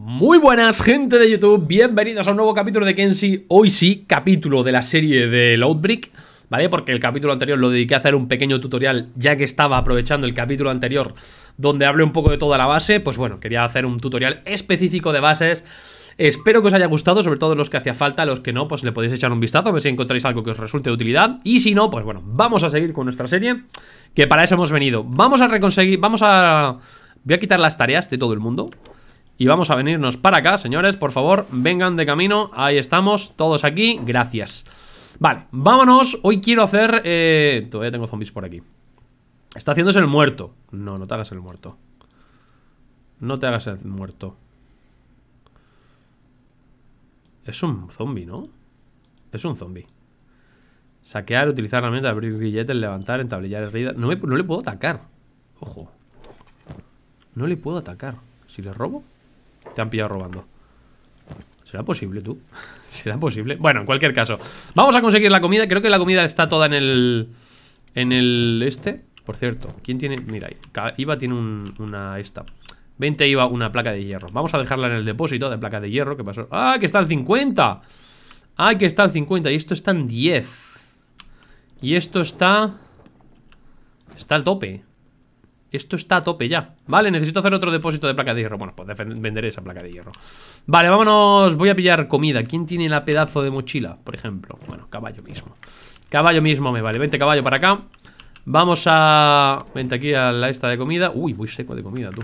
Muy buenas gente de YouTube, bienvenidos a un nuevo capítulo de Kenshi Hoy sí, capítulo de la serie del Outbreak ¿Vale? Porque el capítulo anterior lo dediqué a hacer un pequeño tutorial Ya que estaba aprovechando el capítulo anterior Donde hablé un poco de toda la base Pues bueno, quería hacer un tutorial específico de bases Espero que os haya gustado, sobre todo los que hacía falta Los que no, pues le podéis echar un vistazo A ver si encontráis algo que os resulte de utilidad Y si no, pues bueno, vamos a seguir con nuestra serie Que para eso hemos venido Vamos a reconseguir, vamos a... Voy a quitar las tareas de todo el mundo y vamos a venirnos para acá, señores, por favor, vengan de camino Ahí estamos, todos aquí, gracias Vale, vámonos, hoy quiero hacer... Eh, todavía tengo zombies por aquí Está haciéndose el muerto No, no te hagas el muerto No te hagas el muerto Es un zombie, ¿no? Es un zombie Saquear, utilizar herramientas, abrir grilletes, levantar, entablillar heridas no le puedo atacar Ojo No le puedo atacar Si le robo te han pillado robando. ¿Será posible, tú? ¿Será posible? Bueno, en cualquier caso Vamos a conseguir la comida Creo que la comida está toda en el... En el este Por cierto ¿Quién tiene...? Mira, IVA tiene una esta 20 IVA, una placa de hierro Vamos a dejarla en el depósito de placa de hierro ¿Qué pasó? ¡Ah, que está el 50! ¡Ah, que está al 50! Y esto está en 10 Y esto está... Está al tope esto está a tope ya Vale, necesito hacer otro depósito de placa de hierro Bueno, pues venderé esa placa de hierro Vale, vámonos, voy a pillar comida ¿Quién tiene la pedazo de mochila, por ejemplo? Bueno, caballo mismo Caballo mismo me vale, vente caballo para acá Vamos a... Vente aquí a la esta de comida Uy, voy seco de comida, tú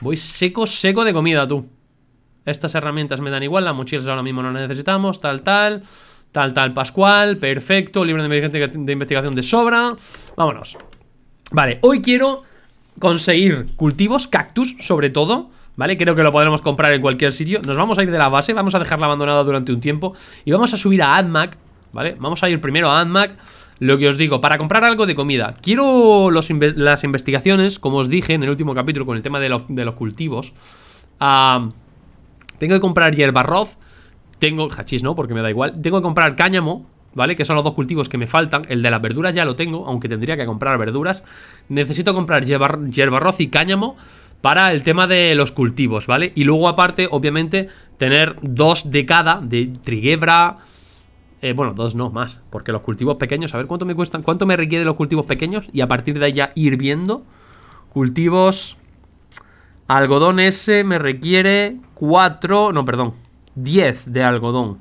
Voy seco, seco de comida, tú Estas herramientas me dan igual Las mochilas ahora mismo no las necesitamos Tal, tal Tal, tal, Pascual Perfecto Libro de investigación de sobra Vámonos Vale, hoy quiero conseguir cultivos, cactus sobre todo ¿Vale? Creo que lo podremos comprar en cualquier sitio Nos vamos a ir de la base, vamos a dejarla abandonada durante un tiempo Y vamos a subir a AdMac ¿Vale? Vamos a ir primero a AdMac Lo que os digo, para comprar algo de comida Quiero los las investigaciones, como os dije en el último capítulo Con el tema de, los cultivos Tengo que comprar hierba arroz. Tengo, hachís no, porque me da igual Tengo que comprar cáñamo ¿vale? Que son los dos cultivos que me faltan. El de las verduras ya lo tengo, aunque tendría que comprar verduras. Necesito comprar hierba, hierba y cáñamo para el tema de los cultivos, ¿vale? Y luego aparte, obviamente, tener dos de cada, de triguebra... Eh, bueno, dos no, más, porque los cultivos pequeños, a ver cuánto me cuestan, cuánto me requieren los cultivos pequeños y a partir de ahí ya ir viendo. Cultivos... Algodón ese me requiere Cuatro, no, perdón, 10 de algodón.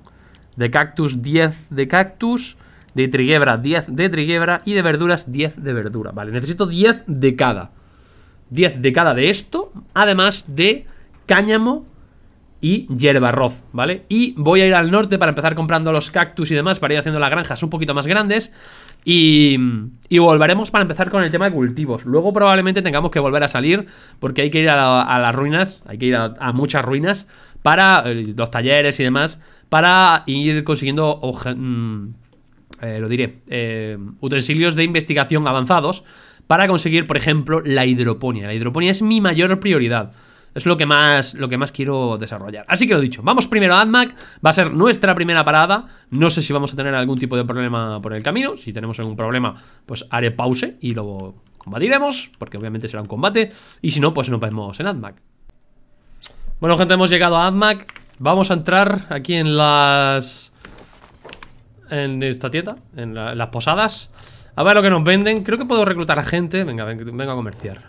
De cactus 10 de cactus, de triguebra 10 de triguebra y de verduras 10 de verdura. Vale, necesito 10 de cada. 10 de cada de esto, además de cáñamo y hierba arroz, ¿vale? Y voy a ir al norte para empezar comprando los cactus y demás para ir haciendo las granjas un poquito más grandes y, y volveremos para empezar con el tema de cultivos. Luego probablemente tengamos que volver a salir porque hay que ir a, las ruinas, hay que ir a, muchas ruinas para eh, los talleres y demás para ir consiguiendo, mm, eh, lo diré, eh, utensilios de investigación avanzados para conseguir, por ejemplo, la hidroponía. La hidroponía es mi mayor prioridad. Es lo que más, lo que más quiero desarrollar. Así que lo dicho, vamos primero a AdMac. Va a ser nuestra primera parada. No sé si vamos a tener algún tipo de problema por el camino. Si tenemos algún problema, pues haré pause y luego combatiremos. Porque obviamente será un combate. Y si no, pues nos vemos en AdMac. Bueno, gente, hemos llegado a AdMac. Vamos a entrar aquí en las... En esta tienda, en, las posadas A ver lo que nos venden Creo que puedo reclutar a gente Venga, venga a comerciar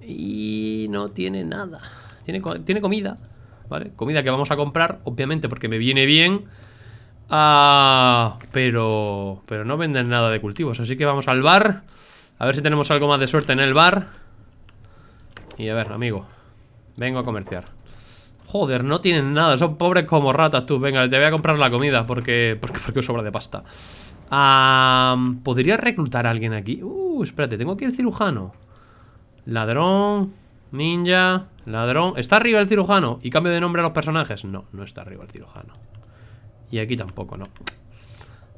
Y no tiene nada Tiene, tiene comida ¿Vale? Comida que vamos a comprar, obviamente, porque me viene bien. Ah, pero, pero no venden nada de cultivos. Así que vamos al bar. A ver si tenemos algo más de suerte en el bar. Y a ver, amigo. Vengo a comerciar. Joder, no tienen nada, son pobres como ratas tú. Venga, te voy a comprar la comida porque, porque, porque sobra de pasta. ¿Podría reclutar a alguien aquí? Uh, espérate, tengo aquí el cirujano. Ladrón, ninja, ladrón. ¿Está arriba el cirujano? ¿Y cambio de nombre a los personajes? No, no está arriba el cirujano. Y aquí tampoco, no.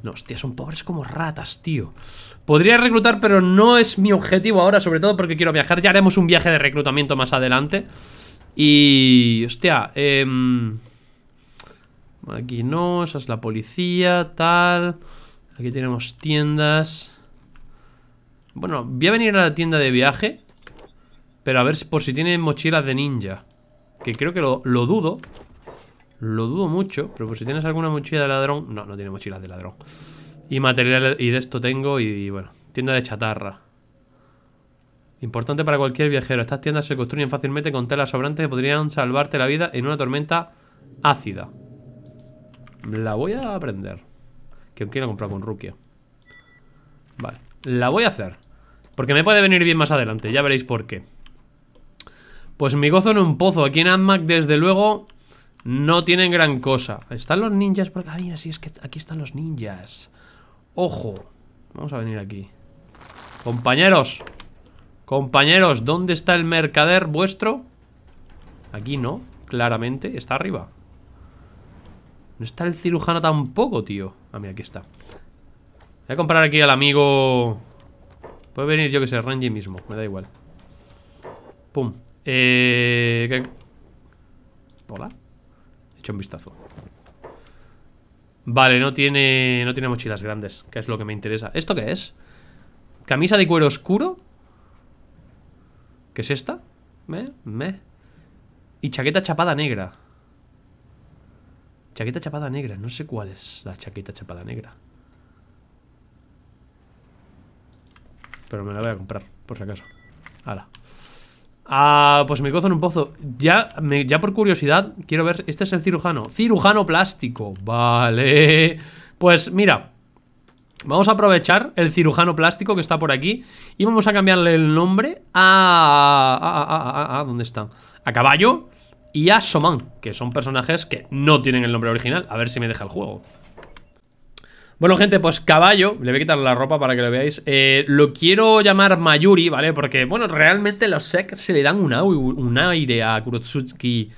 No, hostia, son pobres como ratas, tío. Podría reclutar, pero no es mi objetivo ahora, sobre todo porque quiero viajar. Ya haremos un viaje de reclutamiento más adelante. Y, hostia, eh, aquí no, esa es la policía, tal. Aquí tenemos tiendas. Bueno, voy a venir a la tienda de viaje. Pero a ver si, por si tiene mochilas de ninja. Que creo que lo, dudo. Lo dudo mucho. Pero por si tienes alguna mochila de ladrón. No, no tiene mochilas de ladrón. Y material y de esto tengo. y bueno, tienda de chatarra. Importante para cualquier viajero. Estas tiendas se construyen fácilmente con telas sobrantes que podrían salvarte la vida en una tormenta ácida. La voy a aprender. Que quiero comprar con Rukia. Vale. La voy a hacer. Porque me puede venir bien más adelante. Ya veréis por qué. Pues mi gozo en un pozo. Aquí en Admac, desde luego, no tienen gran cosa. Están los ninjas. Porque... aquí. así es que aquí están los ninjas. Ojo. Vamos a venir aquí. Compañeros. Compañeros, ¿dónde está el mercader vuestro? Aquí no, claramente, está arriba No está el cirujano tampoco, tío Ah, mira, aquí está Voy a comprar aquí al amigo Puede venir, yo que sé, Renji mismo Me da igual Pum eh, ¿qué? Hola Hecho un vistazo Vale, no tiene, no tiene mochilas grandes Que es lo que me interesa ¿Esto qué es? Camisa de cuero oscuro ¿Qué es esta? Me, me. Y chaqueta chapada negra. Chaqueta chapada negra. No sé cuál es la chaqueta chapada negra. Pero me la voy a comprar, por si acaso. Ahora. Ah, pues me cozo en un pozo. Ya, ya por curiosidad, quiero ver. Este es el cirujano. Cirujano plástico. Vale. Pues mira, Vamos a aprovechar el cirujano plástico que está por aquí y vamos a cambiarle el nombre a... a, a, a, ¿Dónde está? A Caballo y a Soman, que son personajes que no tienen el nombre original. A ver si me deja el juego. Bueno, gente, pues caballo, le voy a quitar la ropa para que lo veáis. Eh, lo quiero llamar Mayuri, ¿vale? Porque, bueno, realmente los SEC se le dan un, aire a Kurutsuki.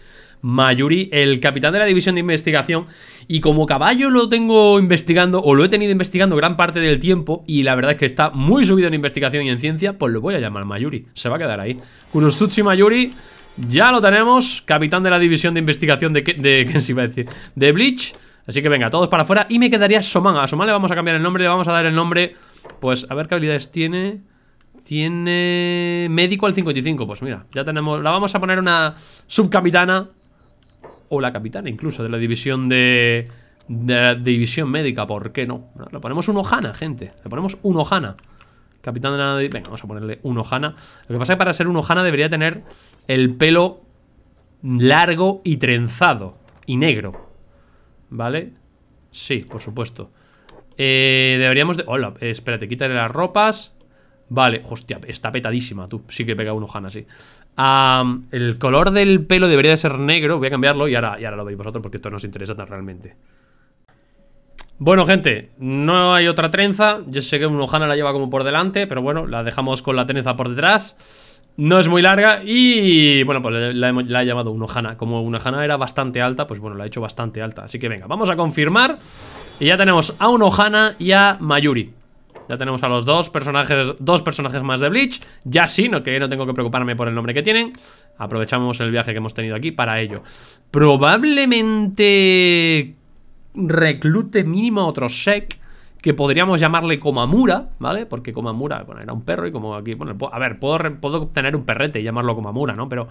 Mayuri, el capitán de la división de investigación. Y como caballo lo tengo investigando, o lo he tenido investigando gran parte del tiempo, y la verdad es que está muy subido en investigación y en ciencia, pues lo voy a llamar Mayuri. Se va a quedar ahí. Kurosuchi Mayuri, ya lo tenemos. Capitán de la división de investigación de... ¿Qué se iba a decir? De Bleach. Así que venga, todos para afuera. Y me quedaría Soman. A Soman le vamos a cambiar el nombre, le vamos a dar el nombre... Pues a ver qué habilidades tiene... Tiene médico al 55, pues mira, ya tenemos, la vamos a poner una subcapitana o la capitana incluso de la división de, de la división médica, ¿por qué no? Le ponemos un Ohana, gente, le ponemos un Ohana. Capitán de la... Venga, vamos a ponerle un Ohana. Lo que pasa es que para ser un Ohana debería tener el pelo largo y trenzado y negro. ¿Vale? Sí, por supuesto. Eh, deberíamos de... Hola, espérate, quítale las ropas. Vale, hostia, está petadísima, tú. Sí que pega un Ohana, sí el color del pelo debería de ser negro. Voy a cambiarlo y ahora, ahora lo veis vosotros porque esto no os interesa tan realmente. Bueno, gente, no hay otra trenza. Yo sé que un Ohana la lleva como por delante, pero bueno, la dejamos con la trenza por detrás. No es muy larga y, bueno, pues la, he llamado un Ohana. Como un Ohana era bastante alta, pues bueno, la he hecho bastante alta. Así que venga, vamos a confirmar. Y ya tenemos a un Ohana y a Mayuri. Ya tenemos a los dos personajes Dos personajes más de Bleach Ya sí, no, que no tengo que preocuparme por el nombre que tienen Aprovechamos el viaje que hemos tenido aquí para ello Probablemente reclute mínimo otro Sek que podríamos llamarle Komamura, ¿vale? Porque Komamura, bueno, era un perro y como aquí, bueno, a ver, puedo, puedo obtener un perrete y llamarlo Komamura, ¿no? Pero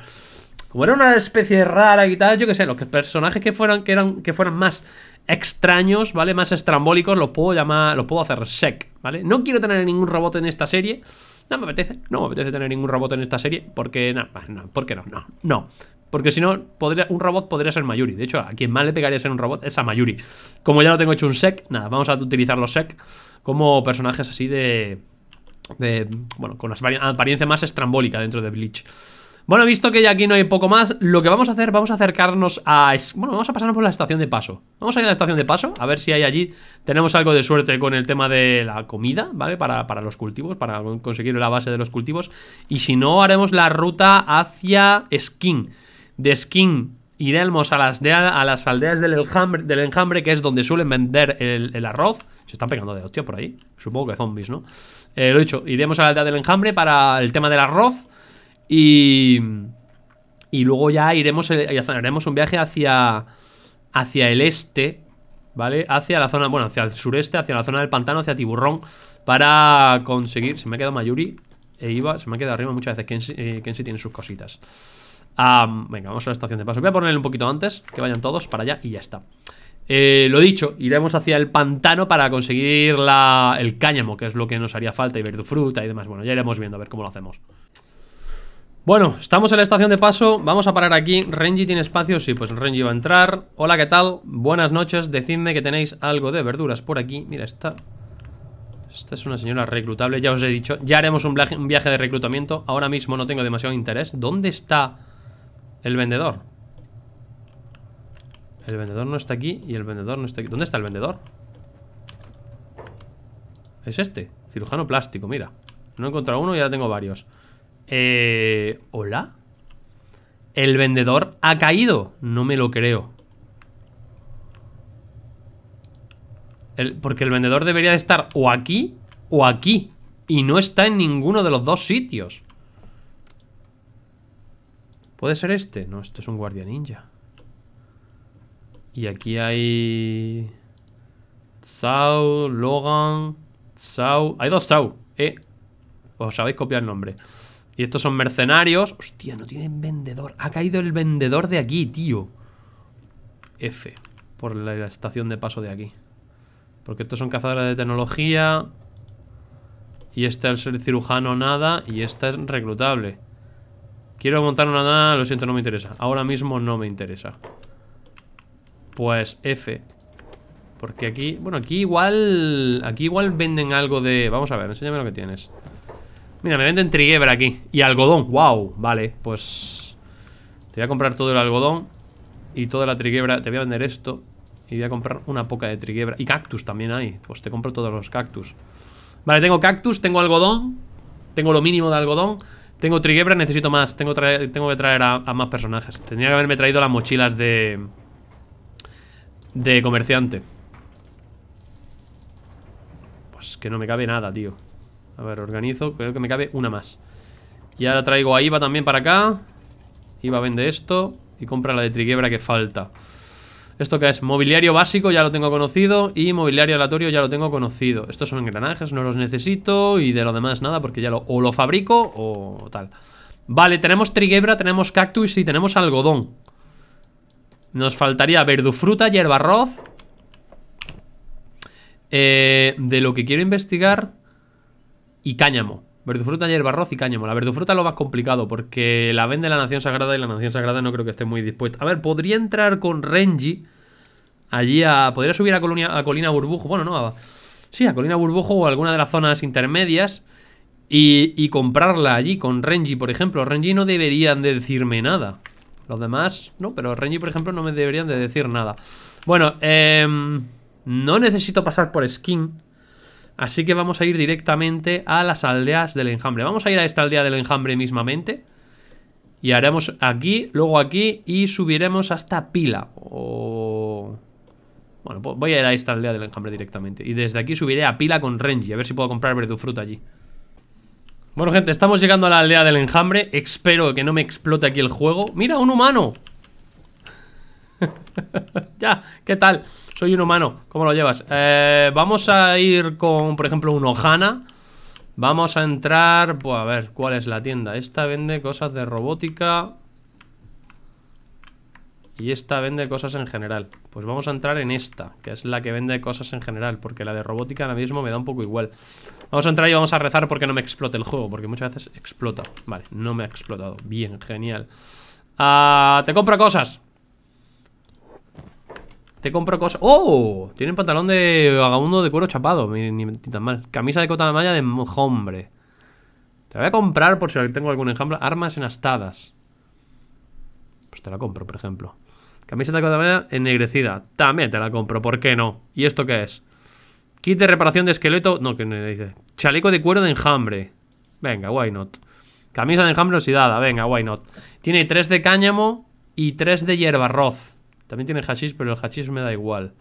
como era una especie rara y tal, yo qué sé, los personajes que fueran, que eran, que fueran más extraños, ¿vale? Más estrambólicos, los puedo llamar, los puedo hacer sec, ¿vale? No quiero tener ningún robot en esta serie, no me apetece, no me apetece tener ningún robot en esta serie, porque no, porque no, no, no. Porque si no, podría, un robot podría ser Mayuri. De hecho, a quien más le pegaría ser un robot es a Mayuri. Como ya no tengo hecho un sec, nada, vamos a utilizar los sec como personajes así de... de bueno, con una apariencia más estrambólica dentro de Bleach. Bueno, visto que ya aquí no hay poco más, lo que vamos a hacer, vamos a acercarnos a... Bueno, vamos a pasarnos por la estación de paso. Vamos a ir a la estación de paso, a ver si hay allí... Tenemos algo de suerte con el tema de la comida, ¿vale? Para, para los cultivos, para conseguir la base de los cultivos. Y si no, haremos la ruta hacia Skin. De Skin iremos a las, a las aldeas del enjambre, del enjambre, que es donde suelen vender el, arroz. Se están pegando de hostia por ahí. Supongo que zombies, ¿no? Eh, lo dicho, iremos a la aldea del enjambre para el tema del arroz. Y, y luego ya iremos, eh, haremos un viaje hacia, hacia el este, ¿vale? Hacia la zona, bueno, hacia el sureste, hacia la zona del pantano, hacia Tiburrón, para conseguir... Se me ha quedado Mayuri e Iba, se me ha quedado arriba muchas veces. Que eh, tiene sus cositas. venga, vamos a la estación de paso. Voy a ponerle un poquito antes, que vayan todos para allá y ya está. Eh, lo dicho, iremos hacia el pantano para conseguir la, el cáñamo, que es lo que nos haría falta, y verdufruta y demás. Bueno, ya iremos viendo a ver cómo lo hacemos. Bueno, estamos en la estación de paso, vamos a parar aquí. Renji tiene espacio, sí, pues Renji va a entrar. Hola, ¿qué tal? Buenas noches, decidme que tenéis algo de verduras por aquí. Mira, está... Esta es una señora reclutable, ya os he dicho. Ya haremos un viaje, de reclutamiento. Ahora mismo no tengo demasiado interés. ¿Dónde está el vendedor? El vendedor no está aquí y el vendedor no está aquí. ¿Dónde está el vendedor? Es este, cirujano plástico, mira. No he encontrado uno y ya tengo varios. Eh, ¿Hola? El vendedor ha caído. No me lo creo. porque el vendedor debería de estar o aquí o aquí. Y no está en ninguno de los dos sitios. ¿Puede ser este? No, esto es un guardia ninja. Y aquí hay... Tsao, Logan... Tsao... Hay dos Tsao, eh. Os sabéis copiar el nombre. Y estos son mercenarios. Hostia, no tienen vendedor. Ha caído el vendedor de aquí, tío. F. Por la estación de paso de aquí. Porque estos son cazadores de tecnología. Y este es el cirujano nada. Y esta es reclutable. Quiero montar una nada. Lo siento, no me interesa. Ahora mismo no me interesa. Pues F. Porque aquí... Bueno, aquí igual... Aquí igual venden algo de... Vamos a ver, enséñame lo que tienes. Mira, me venden triguebra aquí Y algodón, wow, vale, pues Te voy a comprar todo el algodón Y toda la triguebra, te voy a vender esto Y voy a comprar una poca de triguebra Y cactus también hay, pues te compro todos los cactus Vale, tengo cactus, tengo algodón Tengo lo mínimo de algodón Tengo triguebra, necesito más Tengo, que traer a, a más personajes Tenía que haberme traído las mochilas de De comerciante Pues que no me cabe nada, tío a ver, organizo. Creo que me cabe una más. Y ahora traigo a Iva también para acá. Iva vende esto. Y compra la de Triguebra que falta. Esto qué es mobiliario básico, ya lo tengo conocido. Y mobiliario aleatorio, ya lo tengo conocido. Estos son engranajes, no los necesito. Y de lo demás nada, porque ya lo, o lo fabrico o tal. Vale, tenemos triguebra, tenemos cactus y tenemos algodón. Nos faltaría verdufruta, hierba arroz. Eh, de lo que quiero investigar y cáñamo. Verdufruta, hierba, arroz y cáñamo. La verdufruta es lo más complicado porque la vende la Nación Sagrada y la Nación Sagrada no creo que esté muy dispuesta. A ver, podría entrar con Renji allí a... Podría subir a, a Colina Burbujo. Bueno, no, a, sí, a Colina Burbujo o alguna de las zonas intermedias y, y comprarla allí con Renji, por ejemplo. Renji no deberían de decirme nada. Los demás, no, pero Renji, por ejemplo, no me deberían de decir nada. Bueno, em, no necesito pasar por skin. Así que vamos a ir directamente a las aldeas del enjambre. Vamos a ir a esta aldea del enjambre mismamente. Y haremos aquí, luego aquí y subiremos hasta Pila. Bueno, pues voy a ir a esta aldea del enjambre directamente. Y desde aquí subiré a Pila con Renji. A ver si puedo comprar fruta allí. Bueno, gente, estamos llegando a la aldea del enjambre. Espero que no me explote aquí el juego. ¡Mira, un humano! ya, ¿qué tal? Soy un humano, ¿cómo lo llevas? Eh, vamos a ir con, por ejemplo, un Ohana. Vamos a entrar, pues a ver, ¿cuál es la tienda? Esta vende cosas de robótica. Y esta vende cosas en general. Pues vamos a entrar en esta, que es la que vende cosas en general, porque la de robótica ahora mismo me da un poco igual. Vamos a entrar y vamos a rezar porque no me explote el juego, porque muchas veces explota. Vale, no me ha explotado. Bien, genial. Ah, te compro cosas compro cosas. ¡Oh! un pantalón de vagabundo de cuero chapado. Ni, tan mal. Camisa de cota de malla de hombre. Te voy a comprar por si tengo algún ejemplo. Armas enastadas. Pues te la compro, por ejemplo. Camisa de cota de malla ennegrecida. También te la compro. ¿Por qué no? ¿Y esto qué es? Kit de reparación de esqueleto. No, que no dice. Chaleco de cuero de enjambre. Venga, why not. Camisa de enjambre oxidada. Venga, why not. Tiene tres de cáñamo y tres de hierbarroz. También tiene hashish, pero el hashish me da igual.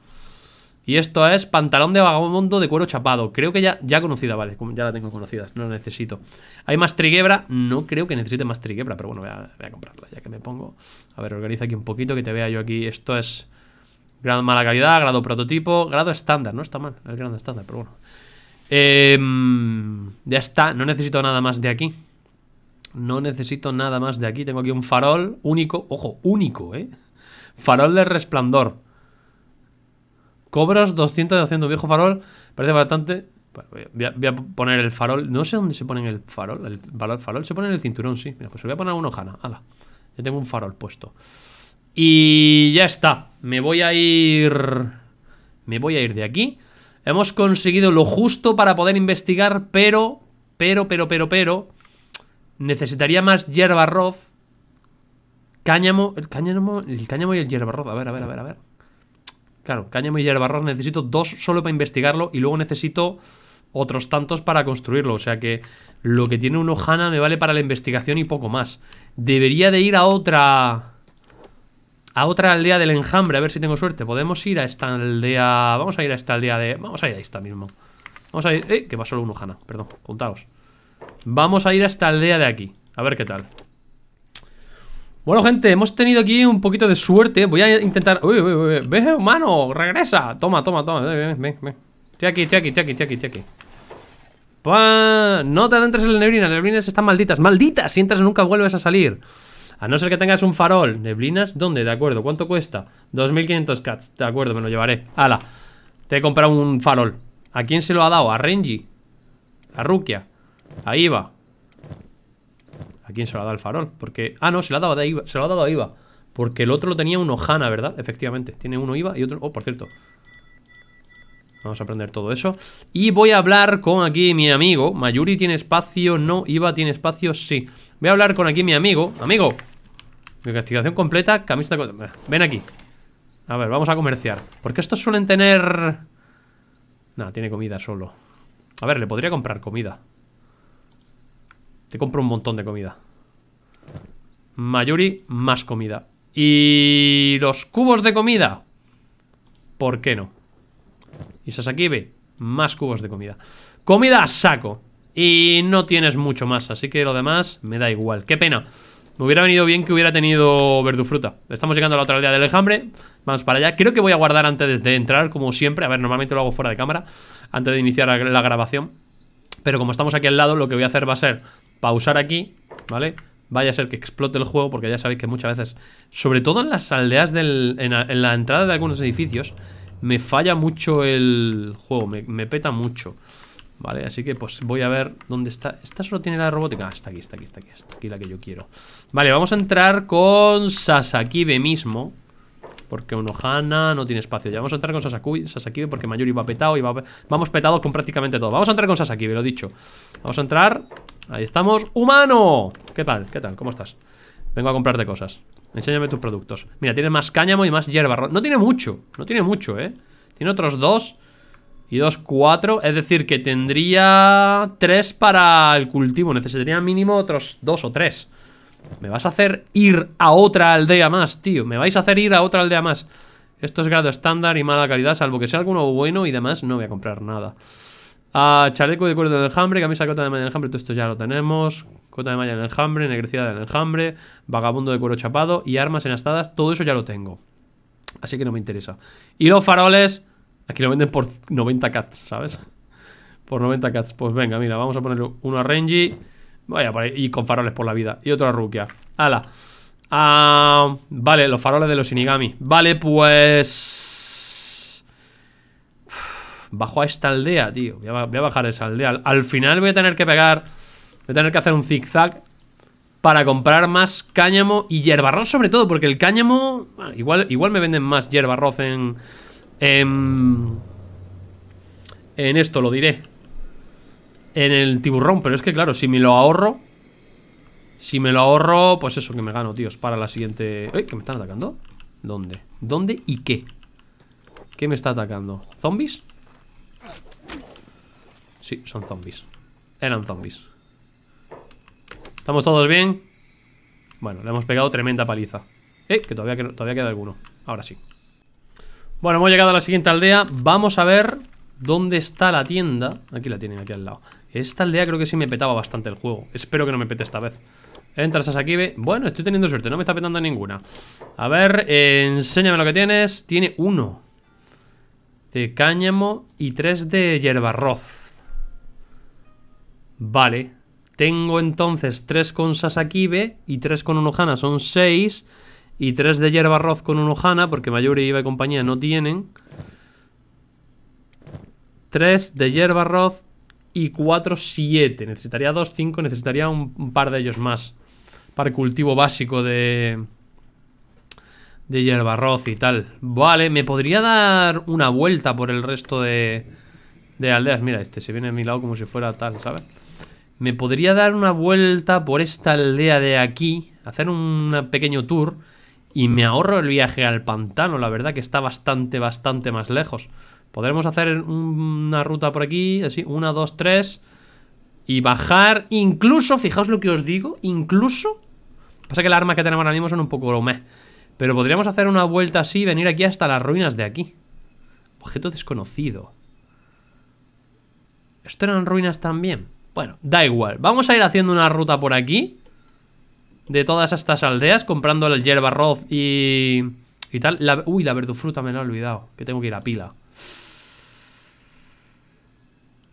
Y esto es pantalón de vagabundo de cuero chapado. Creo que ya, ya conocida, vale. Ya la tengo conocida, no la necesito. ¿Hay más triguebra? No creo que necesite más triguebra, pero bueno, voy a, comprarla ya que me pongo. A ver, organiza aquí un poquito que te vea yo aquí. Esto es gran mala calidad, grado prototipo, grado estándar. No está mal, el grado estándar, pero bueno. Em, ya está, no necesito nada más de aquí. No necesito nada más de aquí. Tengo aquí un farol único. Ojo, único, ¿eh? Farol de resplandor. Cobras 200 de 200. Viejo farol. Parece bastante. Voy a, poner el farol. No sé dónde se pone el farol. El farol, farol se pone en el cinturón, sí. Mira, pues voy a poner una hojana. Ala. Ya tengo un farol puesto. Y ya está. Me voy a ir. Me voy a ir de aquí. Hemos conseguido lo justo para poder investigar, pero. Pero, pero, pero, pero. Necesitaría más hierba arroz Cáñamo, el cáñamo, el cáñamo y el hierbarroz. A ver, a ver, a ver, a ver. Claro, cáñamo y hierbarroz necesito dos solo para investigarlo y luego necesito otros tantos para construirlo. O sea que lo que tiene un Ohana me vale para la investigación y poco más. Debería de ir a otra... A otra aldea del enjambre, a ver si tengo suerte. Podemos ir a esta aldea... Vamos a ir a esta aldea de... Vamos a ir a esta mismo. Vamos a ir... ¡Eh! Que va solo un Ohana, perdón. Juntaos. Vamos a ir a esta aldea de aquí. A ver qué tal. Bueno, gente, hemos tenido aquí un poquito de suerte. Voy a intentar... Uy, uy, uy. ve humano? Regresa. Toma, toma, toma. Ven, ven, ven. Estoy aquí, estoy aquí, estoy aquí, estoy aquí, estoy aquí. No te adentres en la neblina. Las neblinas están malditas. ¡Malditas! Si entras nunca vuelves a salir. A no ser que tengas un farol. ¿Neblinas? ¿Dónde? De acuerdo. ¿Cuánto cuesta? 2.500 cats. De acuerdo, me lo llevaré. ¡Hala! Te he comprado un farol. ¿A quién se lo ha dado? A Renji. A Rukia. Ahí va. ¿A quién se lo ha dado el farol? Porque. Ah, no, se lo ha dado a IVA. Se ha dado Porque el otro lo tenía uno Hanna, ¿verdad? Efectivamente. Tiene uno IVA y otro. Oh, por cierto. Vamos a aprender todo eso. Y voy a hablar con aquí mi amigo. Mayuri tiene espacio, no. IVA tiene espacio, sí. Voy a hablar con aquí mi amigo. Amigo. Mi castigación completa, camisa Ven aquí. A ver, vamos a comerciar. Porque estos suelen tener... Nada, tiene comida solo. A ver, le podría comprar comida compro un montón de comida. Mayuri, más comida. Y los cubos de comida. ¿Por qué no? Y ve más cubos de comida. Comida a saco. Y no tienes mucho más, así que lo demás me da igual. Qué pena. Me hubiera venido bien que hubiera tenido verdufruta. Estamos llegando a la otra aldea del enjambre. Vamos para allá. Creo que voy a guardar antes de entrar, como siempre. A ver, normalmente lo hago fuera de cámara, antes de iniciar la grabación. Pero como estamos aquí al lado, lo que voy a hacer va a ser pausar aquí, ¿vale? Vaya a ser que explote el juego, porque ya sabéis que muchas veces, sobre todo en las aldeas, del, en, la entrada de algunos edificios, me falla mucho el juego, me, peta mucho. Vale, así que pues voy a ver dónde está. ¿Esta solo tiene la robótica? Ah, está aquí, está aquí, está aquí, está aquí la que yo quiero. Vale, vamos a entrar con Sasakibe mismo. Porque Onohana no tiene espacio. Ya vamos a entrar con Sasaki, Sasakibe porque Mayuri va petado y va, vamos petados con prácticamente todo. Vamos a entrar con Sasakibe, lo dicho. Vamos a entrar Ahí estamos. ¡Humano! ¿Qué tal? ¿Qué tal? ¿Cómo estás? Vengo a comprarte cosas. Enséñame tus productos. Mira, tiene más cáñamo y más hierba. No tiene mucho. No tiene mucho, ¿eh? Tiene otros dos. Y dos, cuatro. Es decir, que tendría tres para el cultivo. Necesitaría mínimo otros dos o tres. Me vas a hacer ir a otra aldea más, tío. Me vais a hacer ir a otra aldea más. Esto es grado estándar y mala calidad, salvo que sea alguno bueno y demás, no voy a comprar nada. Ah, chaleco de cuero del enjambre, camisa cota de malla de enjambre, todo esto ya lo tenemos. Cota de malla del enjambre, negrecida del enjambre, vagabundo de cuero chapado y armas enastadas, todo eso ya lo tengo. Así que no me interesa. Y los faroles, aquí lo venden por 90 cats, ¿sabes? Por 90 cats. Pues venga, mira, vamos a poner uno a Renji. Vaya, y con faroles por la vida. Y otro a Rukia. ¡Hala! Ah, vale, los faroles de los inigami. Vale, pues bajo a esta aldea, tío. Voy a, bajar esa aldea. Al, final voy a tener que pegar. Voy a tener que hacer un zigzag para comprar más cáñamo y hierbarroz, sobre todo, porque el cáñamo. igual, igual me venden más hierbarroz en. En. En esto, lo diré. En el tiburón pero es que, claro, si me lo ahorro. Si me lo ahorro, pues eso que me gano, tíos. Para la siguiente. Uy, que me están atacando. ¿Dónde? ¿Dónde y qué? ¿Qué me está atacando? ¿Zombies? Sí, son zombies. Eran zombies. ¿Estamos todos bien? Bueno, le hemos pegado tremenda paliza. Eh, que todavía, todavía queda alguno. Ahora sí. Bueno, hemos llegado a la siguiente aldea. Vamos a ver dónde está la tienda. Aquí la tienen, aquí al lado. Esta aldea creo que sí me petaba bastante el juego. Espero que no me pete esta vez. Entras a Sakibe. Bueno, estoy teniendo suerte, no me está petando ninguna. A ver, enséñame lo que tienes. Tiene uno de cáñamo y tres de hierbarroz. Vale. Tengo entonces 3 con Sasakibe y 3 con Unohana son 6. Y 3 de hierba arroz con Unohana, porque Mayuri, Iba y compañía no tienen. 3 de hierba arroz y 4, 7. Necesitaría 2, 5, necesitaría un, par de ellos más. Para el cultivo básico de... De hierba arroz y tal. Vale, me podría dar una vuelta por el resto de... De aldeas. Mira, este se viene a mi lado como si fuera tal, ¿sabes? me podría dar una vuelta por esta aldea de aquí, hacer un pequeño tour y me ahorro el viaje al pantano, la verdad que está bastante, bastante más lejos. Podremos hacer una ruta por aquí, así, una, dos, tres, y bajar, incluso, fijaos lo que os digo, incluso, pasa que el arma que tenemos ahora mismo son un poco bromé, pero podríamos hacer una vuelta así y venir aquí hasta las ruinas de aquí. Objeto desconocido. ¿Esto eran ruinas también? Bueno, da igual. Vamos a ir haciendo una ruta por aquí. De todas estas aldeas, comprando el hierba arroz y, y tal. uy, la verdufruta me la he olvidado. Que tengo que ir a pila.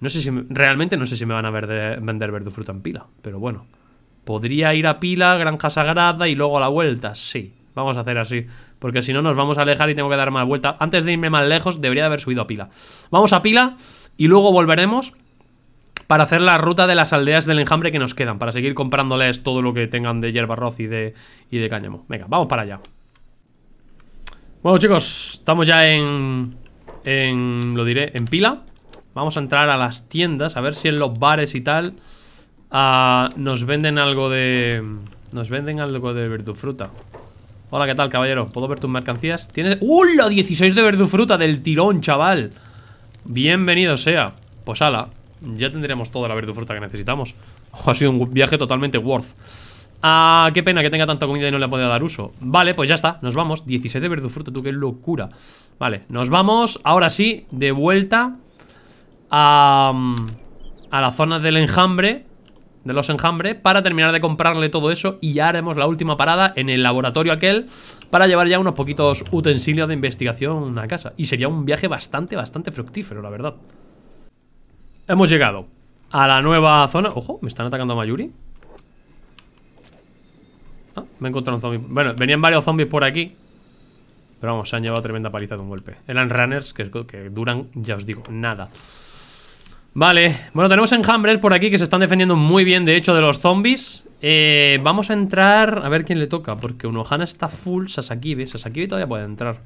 No sé si... realmente no sé si me van a vender verdufruta en pila. Pero bueno. Podría ir a pila, granja sagrada y luego a la vuelta. Sí, vamos a hacer así. Porque si no nos vamos a alejar y tengo que dar más vuelta. Antes de irme más lejos debería de haber subido a pila. Vamos a pila y luego volveremos para hacer la ruta de las aldeas del enjambre que nos quedan, para seguir comprándoles todo lo que tengan de hierba arroz y de, de cáñamo. Venga, vamos para allá. Bueno, chicos, estamos ya en... En... lo diré, en pila. Vamos a entrar a las tiendas, a ver si en los bares y tal... Ah, nos venden algo de... Nos venden algo de verdufruta. Hola, ¿qué tal, caballero? ¿Puedo ver tus mercancías? ¿Tienes...? La 16 de verdufruta del tirón, chaval. Bienvenido sea. Pues ala, ya tendríamos toda la verdufruta que necesitamos. Ojo, ha sido un viaje totalmente worth. Ah, qué pena que tenga tanta comida y no le podido dar uso. Vale, pues ya está, nos vamos. 17 verdufruta, tú, qué locura. Vale, nos vamos, ahora sí, de vuelta a, a la zona del enjambre, de los enjambres, para terminar de comprarle todo eso y ya haremos la última parada en el laboratorio aquel para llevar ya unos poquitos utensilios de investigación a casa. Y sería un viaje bastante, bastante fructífero, la verdad. Hemos llegado a la nueva zona. Ojo, me están atacando a Mayuri. Ah, me he encontrado un zombie. Bueno, venían varios zombies por aquí. Pero vamos, se han llevado tremenda paliza de un golpe. Eran runners que, duran, ya os digo, nada. Vale, bueno, tenemos enjambres por aquí que se están defendiendo muy bien, de hecho, de los zombies. Eh, vamos a entrar a ver quién le toca, porque Unohana está full. Sasakibe, Sasakibe todavía puede entrar.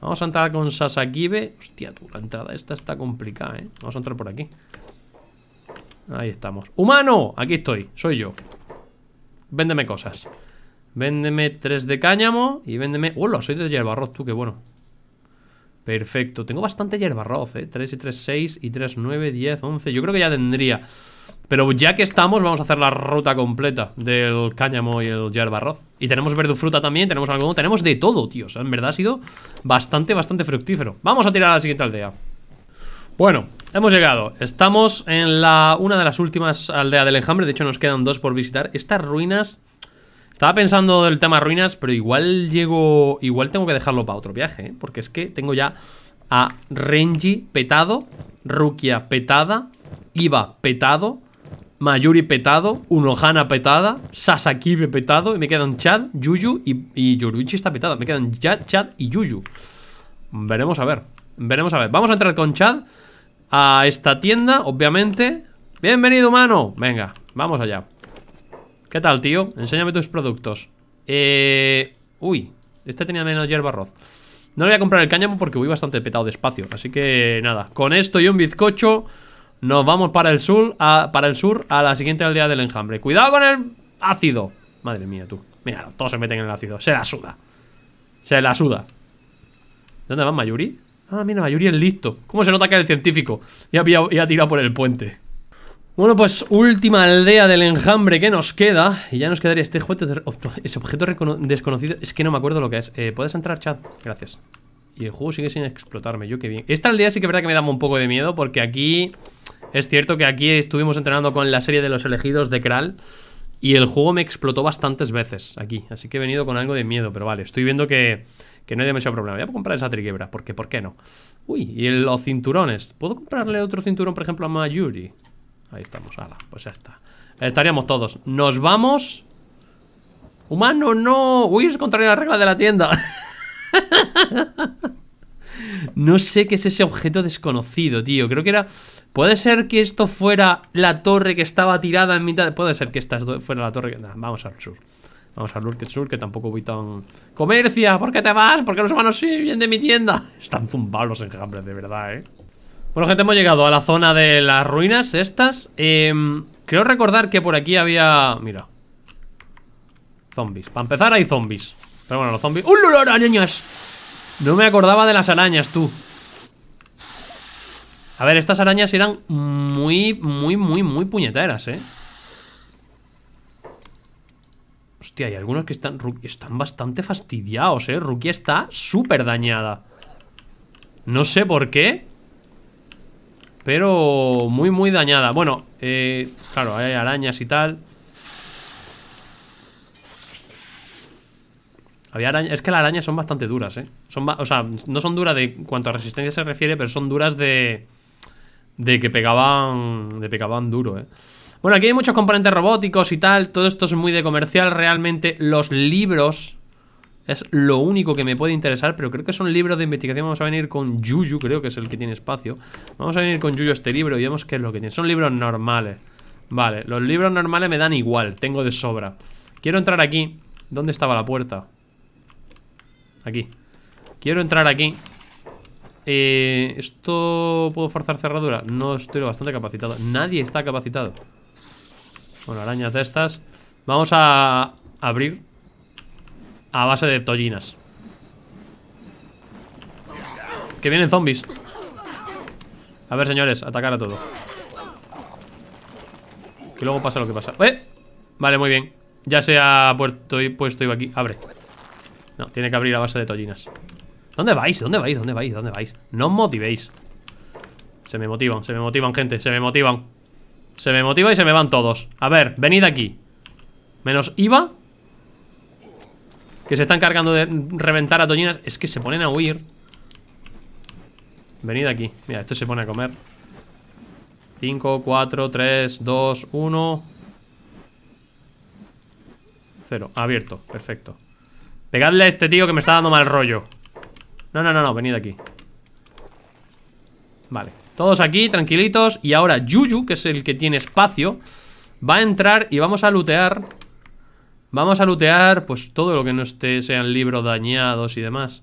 Vamos a entrar con Sasakibe. Hostia, tú, la entrada esta está complicada, ¿eh? Vamos a entrar por aquí. Ahí estamos. ¡Humano! Aquí estoy, soy yo. Véndeme cosas. Véndeme tres de cáñamo y véndeme... ¡Hola! Soy de hierbarroz, tú, qué bueno. Perfecto. Tengo bastante arroz, ¿eh? 3 y 3, 6 y 3, 9, 10, 11. Yo creo que ya tendría. Pero ya que estamos, vamos a hacer la ruta completa del cáñamo y el arroz Y tenemos verdufruta también, tenemos algo... tenemos de todo, tío. O sea, en verdad ha sido bastante, bastante fructífero. Vamos a tirar a la siguiente aldea. Bueno, hemos llegado. Estamos en la, una de las últimas aldeas del enjambre. De hecho, nos quedan dos por visitar. Estas ruinas estaba pensando del tema ruinas, pero igual llego... Igual tengo que dejarlo para otro viaje, ¿eh? Porque es que tengo ya a Renji petado, Rukia petada, Iba petado, Mayuri petado, Unohana petada, Sasakibe petado, y me quedan Chad, Yuyu y, y está petada. Me quedan Chad, Chad y Yuyu. Veremos a ver. Veremos a ver. Vamos a entrar con Chad a esta tienda, obviamente. Bienvenido, humano. Venga, vamos allá. ¿Qué tal, tío? Enséñame tus productos. Eh... Uy, este tenía menos hierba arroz No le voy a comprar el cáñamo porque voy bastante petado de espacio. Así que nada, con esto y un bizcocho nos vamos para el sur a, para el sur a la siguiente aldea del enjambre. Cuidado con el ácido. Madre mía, tú. Mira, todos se meten en el ácido. Se la suda. Se la suda. ¿Dónde va Mayuri? Ah, mira, Mayuri es listo. ¿Cómo se nota que es el científico? Ya había y tirado por el puente. Bueno, pues última aldea del enjambre que nos queda. Y ya nos quedaría este objeto, ese objeto desconocido. Es que no me acuerdo lo que es. Eh, ¿Puedes entrar, chat? Gracias. Y el juego sigue sin explotarme. Yo qué bien. Esta aldea sí que es verdad que me da un poco de miedo. Porque aquí... Es cierto que aquí estuvimos entrenando con la serie de los elegidos de Kral. Y el juego me explotó bastantes veces aquí. Así que he venido con algo de miedo. Pero vale, estoy viendo que, que no hay demasiado problema. Voy a comprar esa triquebra. Porque, ¿por qué no? Uy, y los cinturones. ¿Puedo comprarle otro cinturón, por ejemplo, a Mayuri? Ahí estamos, ala, pues ya está Estaríamos todos, nos vamos Humano, no Uy, es contrario a la regla de la tienda No sé qué es ese objeto desconocido, tío Creo que era... Puede ser que esto fuera la torre que estaba tirada en mitad Puede ser que esta fuera la torre que... vamos al sur Vamos al norte sur, que tampoco voy tan... ¡Comercia! ¿Por qué te vas? Porque los humanos sí? de mi tienda Están zumbados los enjambres, de verdad, eh bueno, gente, hemos llegado a la zona de las ruinas estas. Em, creo recordar que por aquí había... Mira. Zombies. Para empezar hay zombies. Pero bueno, los zombies... ¡Un ¡Los arañas! No me acordaba de las arañas, tú. A ver, estas arañas eran muy, muy, muy, muy puñeteras, ¿eh? Hostia, hay algunos que están... Están bastante fastidiados, ¿eh? Ruki está súper dañada. No sé por qué... Pero muy, muy dañada Bueno, eh, claro, hay arañas y tal Había arañas. es que las arañas son bastante duras, ¿eh? Son, o sea, no son duras de cuanto a resistencia se refiere, pero son duras de... De que pegaban... De pegaban duro, ¿eh? Bueno, aquí hay muchos componentes robóticos y tal. Todo esto es muy de comercial. Realmente los libros es lo único que me puede interesar, pero creo que son libros de investigación. Vamos a venir con Yuyu, creo que es el que tiene espacio. Vamos a venir con Yuyu este libro y vemos qué es lo que tiene. Son libros normales. Vale, los libros normales me dan igual, tengo de sobra. Quiero entrar aquí. ¿Dónde estaba la puerta? Aquí. Quiero entrar aquí. Eh, ¿Esto puedo forzar cerradura? No estoy bastante capacitado. Nadie está capacitado. Bueno, arañas de estas. Vamos a abrir a base de tollinas. Que vienen zombies. A ver, señores, atacar a todo. Que luego pasa lo que pasa. ¡Eh! Vale, muy bien. Ya se ha puesto, puesto iba aquí. Abre. No, tiene que abrir a base de tollinas. ¿Dónde vais? ¿Dónde vais? ¿Dónde vais? ¿Dónde vais? No os motivéis. Se me motivan, se me motivan, gente. Se me motivan. Se me motiva y se me van todos. A ver, venid aquí. Menos IVA que se están cargando de reventar a Toñinas Es que se ponen a huir Venid aquí Mira, esto se pone a comer 5, 4, 3, 2, 1 0, abierto, perfecto Pegadle a este tío que me está dando mal rollo No, no, no, no, venid aquí Vale, todos aquí, tranquilitos Y ahora Yuyu, que es el que tiene espacio Va a entrar y vamos a lootear Vamos a lootear, pues, todo lo que no esté, sean libros dañados y demás.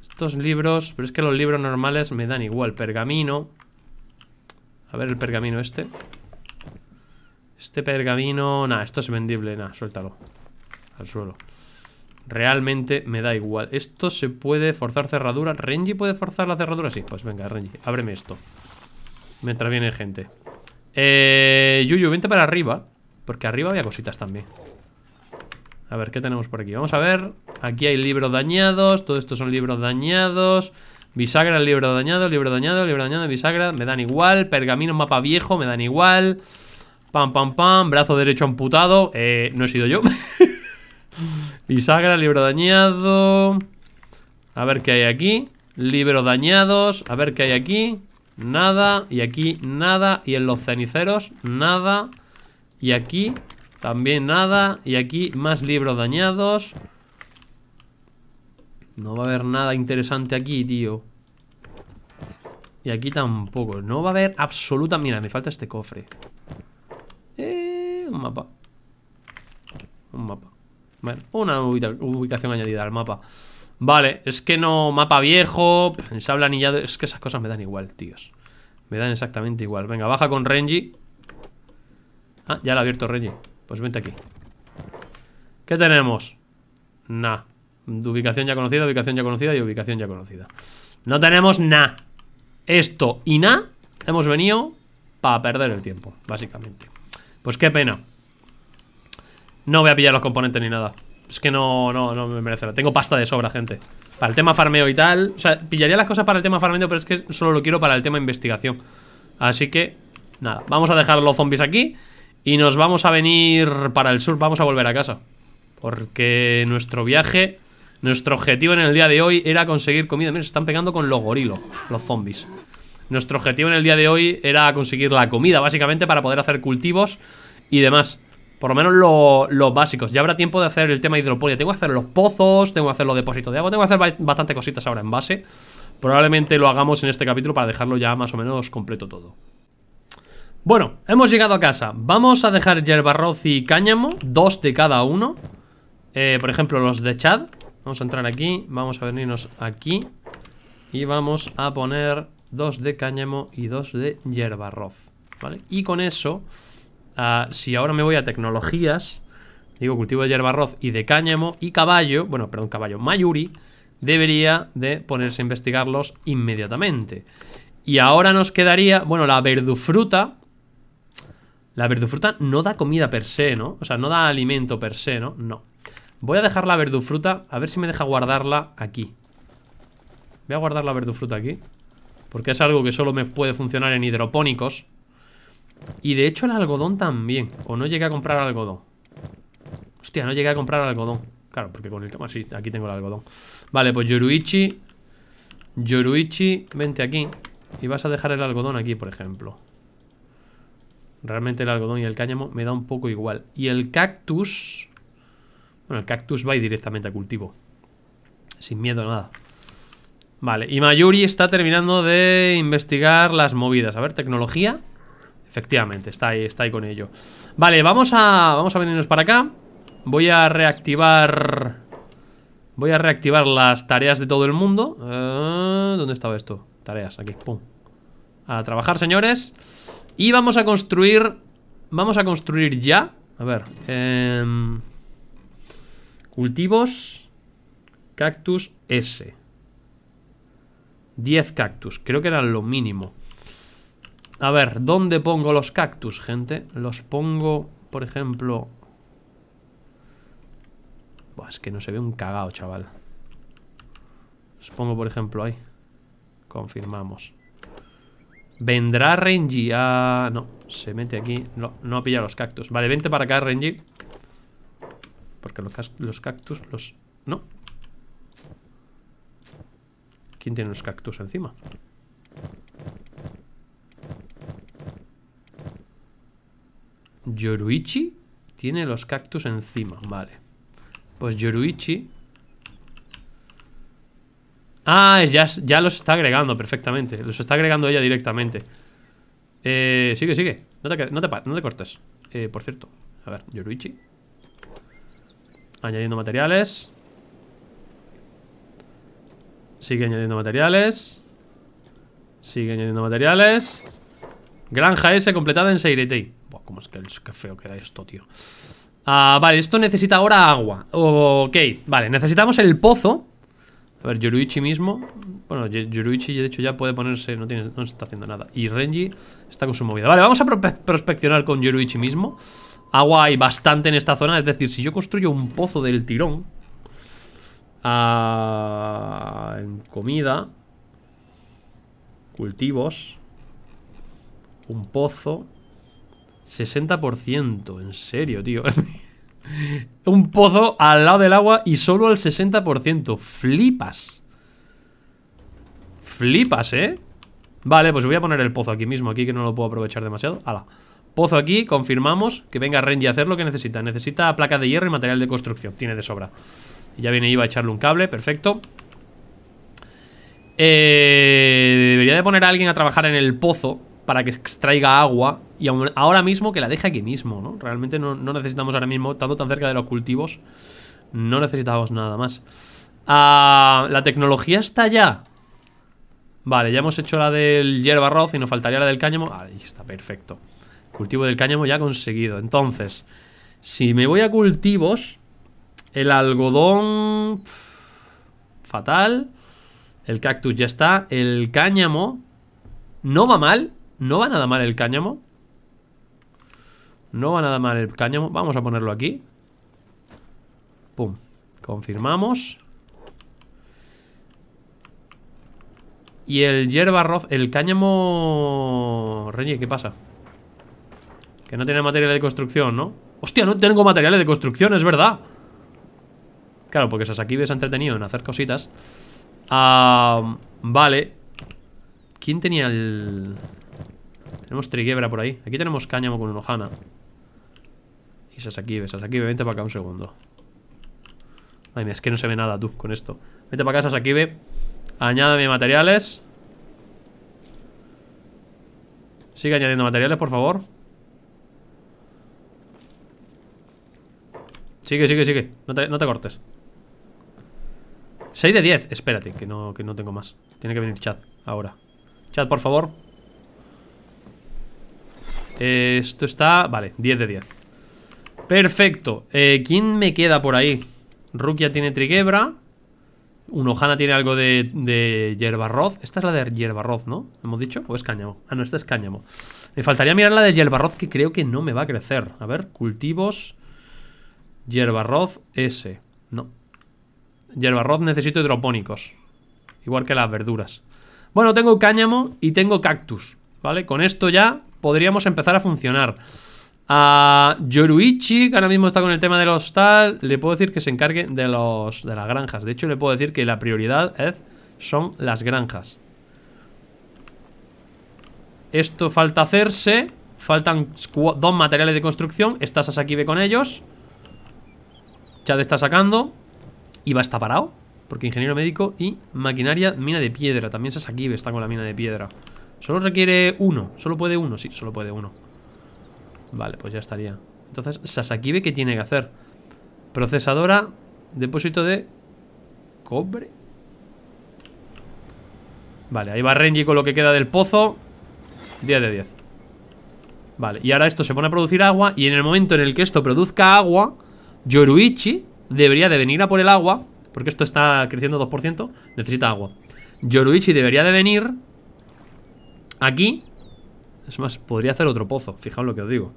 Estos libros, pero es que los libros normales me dan igual. Pergamino. A ver el pergamino este. Este pergamino... Nada, esto es vendible. Nada, suéltalo. Al suelo. Realmente me da igual. Esto se puede forzar cerradura. ¿Renji puede forzar la cerradura? Sí, pues venga, Renji. Ábreme esto. Mientras viene gente. Eh, Yuyu, vente para arriba. Porque arriba había cositas también. A ver, ¿qué tenemos por aquí? Vamos a ver. Aquí hay libros dañados. Todo esto son libros dañados. Bisagra, libro dañado, libro dañado, libro dañado, bisagra. Me dan igual. Pergamino, mapa viejo. Me dan igual. Pam, pam, pam. Brazo derecho amputado. Eh, no he sido yo. bisagra, libro dañado. A ver qué hay aquí. Libros dañados. A ver qué hay aquí. Nada. Y aquí nada. Y en los ceniceros, nada. Y aquí también nada. Y aquí más libros dañados. No va a haber nada interesante aquí, tío. Y aquí tampoco. No va a haber absoluta... Mira, me falta este cofre. Eh, un mapa. Un mapa. Bueno, una ubicación añadida al mapa. Vale, es que no... Mapa viejo, sable anillado... Es que esas cosas me dan igual, tíos. Me dan exactamente igual. Venga, baja con Renji. Ah, ya lo ha abierto Renji. Pues vente aquí ¿Qué tenemos? Nah Ubicación ya conocida, ubicación ya conocida y ubicación ya conocida No tenemos nada Esto y nada Hemos venido para perder el tiempo Básicamente Pues qué pena No voy a pillar los componentes ni nada Es que no, no, no me merece Tengo pasta de sobra, gente Para el tema farmeo y tal O sea, pillaría las cosas para el tema farmeo Pero es que solo lo quiero para el tema investigación Así que, nada Vamos a dejar los zombies aquí y nos vamos a venir para el sur, vamos a volver a casa. Porque nuestro viaje, nuestro objetivo en el día de hoy era conseguir comida. Mira, se están pegando con los gorilos, los zombies. Nuestro objetivo en el día de hoy era conseguir la comida, básicamente, para poder hacer cultivos y demás. Por lo menos los básicos. Ya habrá tiempo de hacer el tema hidroponía. Tengo que hacer los pozos, tengo que hacer los depósitos de agua, tengo que hacer bastante cositas ahora en base. Probablemente lo hagamos en este capítulo para dejarlo ya más o menos completo todo. Bueno, hemos llegado a casa. Vamos a dejar arroz y cáñamo, dos de cada uno. Eh, por ejemplo, los de Chad. Vamos a entrar aquí, vamos a venirnos aquí. Y vamos a poner dos de cáñamo y dos de yerbarroz. ¿Vale? Y con eso, ah, si ahora me voy a tecnologías, digo cultivo de arroz y de cáñamo y caballo, bueno, perdón, caballo, mayuri, debería de ponerse a investigarlos inmediatamente. Y ahora nos quedaría, bueno, la verdufruta, la verdufruta no da comida per se, ¿no? O sea, no da alimento per se, ¿no? No. Voy a dejar la verdufruta, a ver si me deja guardarla aquí. Voy a guardar la verdufruta aquí. Porque es algo que solo me puede funcionar en hidropónicos. Y de hecho el algodón también. O no llegué a comprar algodón. Hostia, no llegué a comprar algodón. Claro, porque con el cama sí, aquí tengo el algodón. Vale, pues Yoruichi. Yoruichi, vente aquí. Y vas a dejar el algodón aquí, por ejemplo. Realmente el algodón y el cáñamo me da un poco igual. Y el cactus... Bueno, el cactus va directamente a cultivo. Sin miedo a nada. Vale, y Mayuri está terminando de investigar las movidas. A ver, tecnología. Efectivamente, está ahí, está ahí con ello. Vale, vamos a, vamos a venirnos para acá. Voy a reactivar... Voy a reactivar las tareas de todo el mundo. Eh, ¿Dónde estaba esto? Tareas, aquí, pum. A trabajar, señores. Y vamos a construir... Vamos a construir ya. A ver. Em, cultivos. Cactus S. 10 cactus. Creo que era lo mínimo. A ver, ¿dónde pongo los cactus, gente? Los pongo, por ejemplo... es que no se ve un cagao, chaval. Los pongo, por ejemplo, ahí. Confirmamos. Vendrá Renji a... Ah, no, se mete aquí No, no ha pillado los cactus Vale, vente para acá, Renji Porque los, cactus los... No ¿Quién tiene los cactus encima? Yoruichi tiene los cactus encima Vale Pues Yoruichi Ah, ya, los está agregando perfectamente. Los está agregando ella directamente. Eh, sigue, sigue. No te, cortes. Eh, por cierto. A ver, Yoruichi. Añadiendo materiales. Sigue añadiendo materiales. Sigue añadiendo materiales. Granja S completada en Seiretei. Buah, cómo es que feo queda esto, tío. Ah, vale, esto necesita ahora agua. Ok, vale, necesitamos el pozo a ver, Yoruichi mismo. Bueno, Yoruichi de hecho ya puede ponerse, no, tiene, está haciendo nada. Y Renji está con su movida. Vale, vamos a prospeccionar con Yoruichi mismo. Agua hay bastante en esta zona, es decir, si yo construyo un pozo del tirón. Ah, en comida. Cultivos. Un pozo. 60%, en serio, tío. Un pozo al lado del agua y solo al 60%. Flipas. Flipas, ¿eh? Vale, pues voy a poner el pozo aquí mismo, aquí que no lo puedo aprovechar demasiado. Hala. Pozo aquí, confirmamos que venga Renji a hacer lo que necesita. Necesita placa de hierro y material de construcción. Tiene de sobra. Ya viene Iba a echarle un cable, perfecto. Eh, debería de poner a alguien a trabajar en el pozo para que extraiga agua y ahora mismo que la deje aquí mismo, ¿no? Realmente no, necesitamos ahora mismo, tanto tan cerca de los cultivos, no necesitamos nada más. Ah, la tecnología está ya. Vale, ya hemos hecho la del hierba arroz y nos faltaría la del cáñamo. Ahí está, perfecto. Cultivo del cáñamo ya conseguido. Entonces, si me voy a cultivos, el algodón... fatal. El cactus ya está. El cáñamo... No va mal, no va nada mal el cáñamo. No va nada mal el cáñamo. Vamos a ponerlo aquí. Pum. Confirmamos. Y el hierba arroz, el cáñamo... Reggie, ¿qué pasa? Que no tiene material de construcción, ¿no? Hostia, no tengo materiales de construcción, es verdad. Claro, porque Sasaki aquí ves entretenido en hacer cositas. Ah, vale. ¿Quién tenía el...? Tenemos triguebra por ahí. Aquí tenemos cáñamo con enojana. Y Sasakibe, Sasakibe, vente para acá un segundo. Ay, mira, es que no se ve nada tú con esto. Vete para acá, Sasakibe. Añádame materiales. Sigue añadiendo materiales, por favor. Sigue, sigue, sigue. No te, no te cortes. 6 de 10. Espérate, que no, que no tengo más. Tiene que venir chat ahora. Chat, por favor. Esto está... Vale, 10 de 10 Perfecto eh, ¿Quién me queda por ahí? Rukia tiene uno Unohana tiene algo de, de hierbarroz Esta es la de hierbarroz, ¿no? ¿Hemos dicho? ¿O es cáñamo? Ah, no, esta es cáñamo Me faltaría mirar la de hierbarroz Que creo que no me va a crecer A ver, cultivos Hierbarroz ese No Hierbarroz necesito hidropónicos Igual que las verduras Bueno, tengo cáñamo y tengo cactus ¿Vale? Con esto ya podríamos empezar a funcionar. A Yoruichi, que ahora mismo está con el tema del hostal, le puedo decir que se encargue de, los, de las granjas. De hecho, le puedo decir que la prioridad es, son las granjas. Esto falta hacerse. Faltan dos materiales de construcción. Está Sasakibe con ellos. Chad está sacando. Y va a parado. Porque ingeniero médico y maquinaria, mina de piedra. También Sasakibe está con la mina de piedra. Solo requiere uno. Solo puede uno. Sí, solo puede uno. Vale, pues ya estaría. Entonces, Sasakibe, ¿qué tiene que hacer? Procesadora, depósito de cobre. Vale, ahí va Renji con lo que queda del pozo. 10 de 10. Vale, y ahora esto se pone a producir agua. Y en el momento en el que esto produzca agua, Yoruichi debería de venir a por el agua. Porque esto está creciendo 2%. Necesita agua. Yoruichi debería de venir Aquí Es más, podría hacer otro pozo Fijaos lo que os digo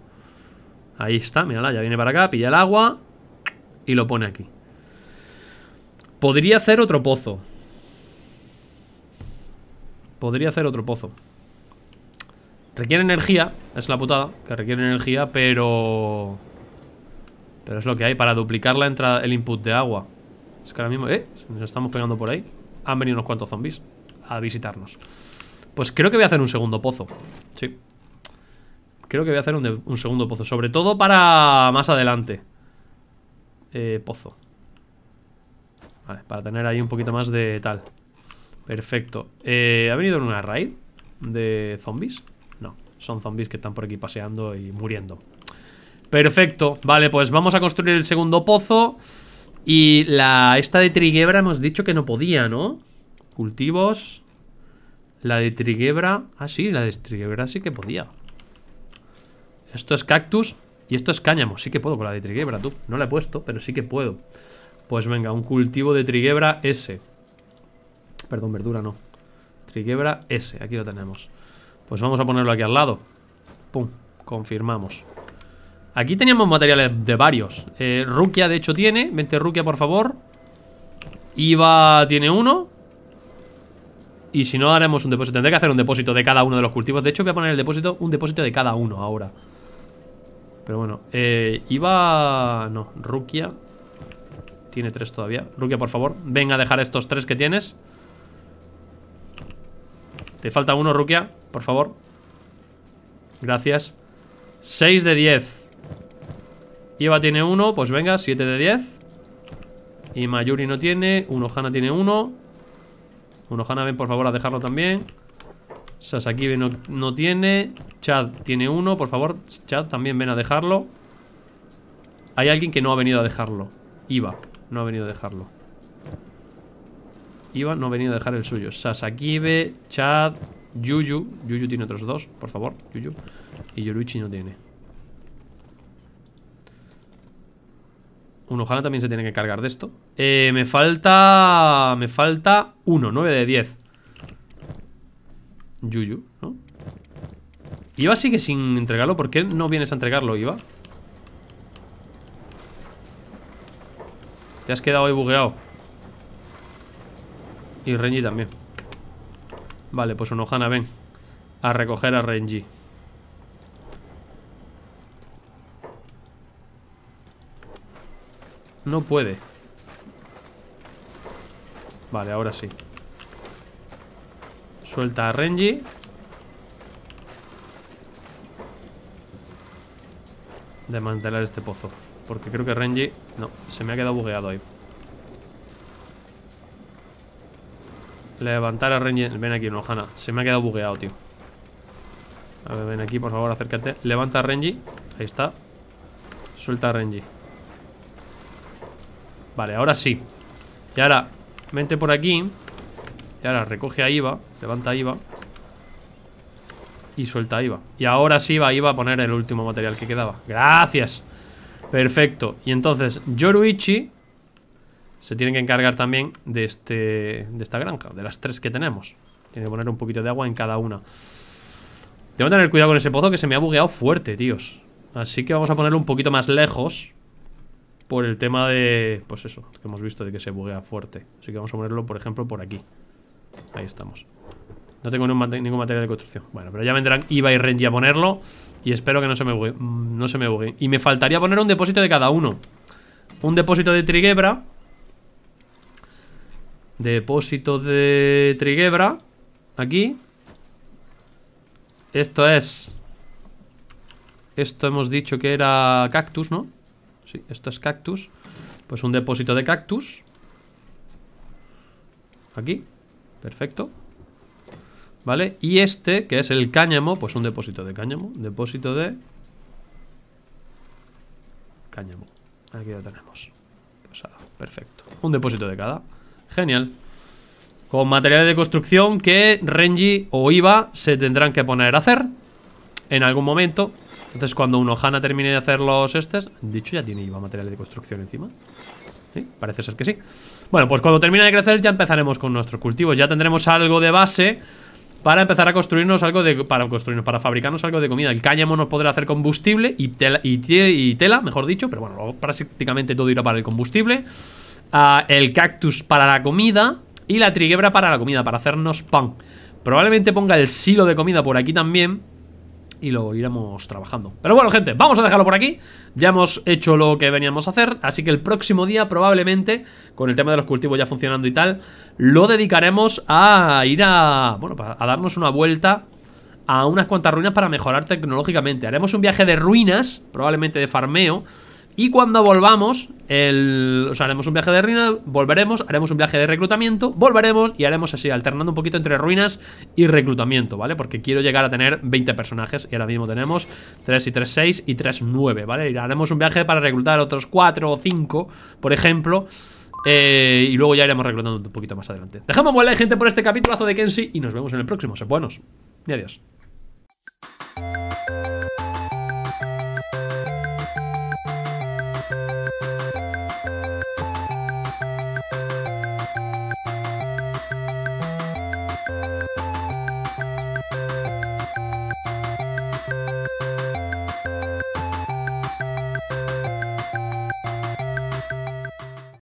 Ahí está, mírala, ya viene para acá, pilla el agua Y lo pone aquí Podría hacer otro pozo Podría hacer otro pozo Requiere energía, es la putada Que requiere energía, pero... Pero es lo que hay Para duplicar la entrada, el input de agua Es que ahora mismo... Eh, nos estamos pegando por ahí Han venido unos cuantos zombies a visitarnos pues creo que voy a hacer un segundo pozo Sí Creo que voy a hacer un, segundo pozo Sobre todo para más adelante eh, Pozo Vale, para tener ahí un poquito más de tal Perfecto eh, ¿Ha venido en una raid? ¿De zombies? No, son zombies que están por aquí paseando y muriendo Perfecto, vale, pues vamos a construir el segundo pozo Y la esta de triguebra hemos dicho que no podía, ¿no? Cultivos la de triguebra... Ah, sí, la de triguebra sí que podía. Esto es cactus y esto es cáñamo. Sí que puedo con la de triguebra, tú. No la he puesto, pero sí que puedo. Pues venga, un cultivo de triguebra S. Perdón, verdura no. Triguebra S, aquí lo tenemos. Pues vamos a ponerlo aquí al lado. Pum, confirmamos. Aquí teníamos materiales de varios. Eh, Rukia, de hecho, tiene. Vente, Rukia, por favor. Iva tiene uno. Y si no, haremos un depósito. Tendré que hacer un depósito de cada uno de los cultivos. De hecho, voy a poner el depósito, un depósito de cada uno ahora. Pero bueno, eh, iba... No, Rukia. Tiene tres todavía. Rukia, por favor, venga a dejar estos tres que tienes. Te falta uno, Rukia, por favor. Gracias. 6 de 10. Iba tiene uno, pues venga, 7 de 10. Y Mayuri no tiene, uno Hanna tiene uno. Unohana, ven por favor a dejarlo también. Sasakibe no, tiene. Chad tiene uno, por favor. Chad también ven a dejarlo. Hay alguien que no ha venido a dejarlo. Iba, no ha venido a dejarlo. Iba no ha venido a dejar el suyo. Sasakibe, Chad, Yuyu. Yuyu tiene otros dos, por favor. Yuyu. Y Yoruichi no tiene. Unohana también se tiene que cargar de esto. Eh, me falta... Me falta uno, 9 de 10. Yuyu, ¿no? Iba sigue sin entregarlo. ¿Por qué no vienes a entregarlo, Iba? Te has quedado ahí bugueado. Y Renji también. Vale, pues Unohana, ven. A recoger a Renji. No puede. Vale, ahora sí. Suelta a Renji. Desmantelar este pozo. Porque creo que Renji... No, se me ha quedado bugueado ahí. Levantar a Renji... Ven aquí, Hanna Se me ha quedado bugueado, tío. A ver, ven aquí, por favor, acércate. Levanta a Renji. Ahí está. Suelta a Renji. Vale, ahora sí Y ahora, mente por aquí Y ahora recoge a Iva Levanta a Iva Y suelta a Iva Y ahora sí va Iva a poner el último material que quedaba ¡Gracias! Perfecto Y entonces, Yoruichi Se tiene que encargar también de, este, de esta granja De las tres que tenemos Tiene que poner un poquito de agua en cada una Tengo que tener cuidado con ese pozo que se me ha bugueado fuerte, tíos Así que vamos a ponerlo un poquito más lejos por el tema de, pues eso, que hemos visto de que se buguea fuerte. Así que vamos a ponerlo, por ejemplo, por aquí. Ahí estamos. No tengo ningún material de construcción. Bueno, pero ya vendrán Iba y Renji a ponerlo. Y espero que no se me bugue. No se me bugue. Y me faltaría poner un depósito de cada uno. Un depósito de triguebra. Depósito de triguebra. Aquí. Esto es... Esto hemos dicho que era cactus, ¿no? Sí, esto es cactus. Pues un depósito de cactus. Aquí. Perfecto. ¿Vale? Y este, que es el cáñamo, pues un depósito de cáñamo. Depósito de... Cáñamo. Aquí lo tenemos. Pues perfecto. Un depósito de cada. Genial. Con materiales de construcción que Renji o Iva se tendrán que poner a hacer en algún momento. Entonces cuando uno Hanna termine de hacer los estes Dicho ya tiene IVA material de construcción encima Sí, parece ser que sí Bueno, pues cuando termine de crecer ya empezaremos con nuestros cultivos Ya tendremos algo de base para empezar a construirnos algo de... Para construirnos, para fabricarnos algo de comida El cáñamo nos podrá hacer combustible y tela, mejor dicho Pero bueno, prácticamente todo irá para el combustible ah, El cactus para la comida Y la triguebra para la comida, para hacernos pan Probablemente ponga el silo de comida por aquí también y lo iremos trabajando. Pero bueno, gente, vamos a dejarlo por aquí. Ya hemos hecho lo que veníamos a hacer, así que el próximo día probablemente, con el tema de los cultivos ya funcionando y tal, lo dedicaremos a ir a, bueno, a darnos una vuelta a unas cuantas ruinas para mejorar tecnológicamente. Haremos un viaje de ruinas, probablemente de farmeo, y cuando volvamos, o haremos un viaje de ruinas, volveremos, haremos un viaje de reclutamiento, volveremos y haremos así, alternando un poquito entre ruinas y reclutamiento, ¿vale? Porque quiero llegar a tener 20 personajes y ahora mismo tenemos 3 y 3, 6 y 3, 9, ¿vale? Y haremos un viaje para reclutar otros 4 o 5, por ejemplo. Eh, y luego ya iremos reclutando un poquito más adelante. Dejamos buen like, gente, por este capitulazo de Kenshi y nos vemos en el próximo. Sed buenos y adiós.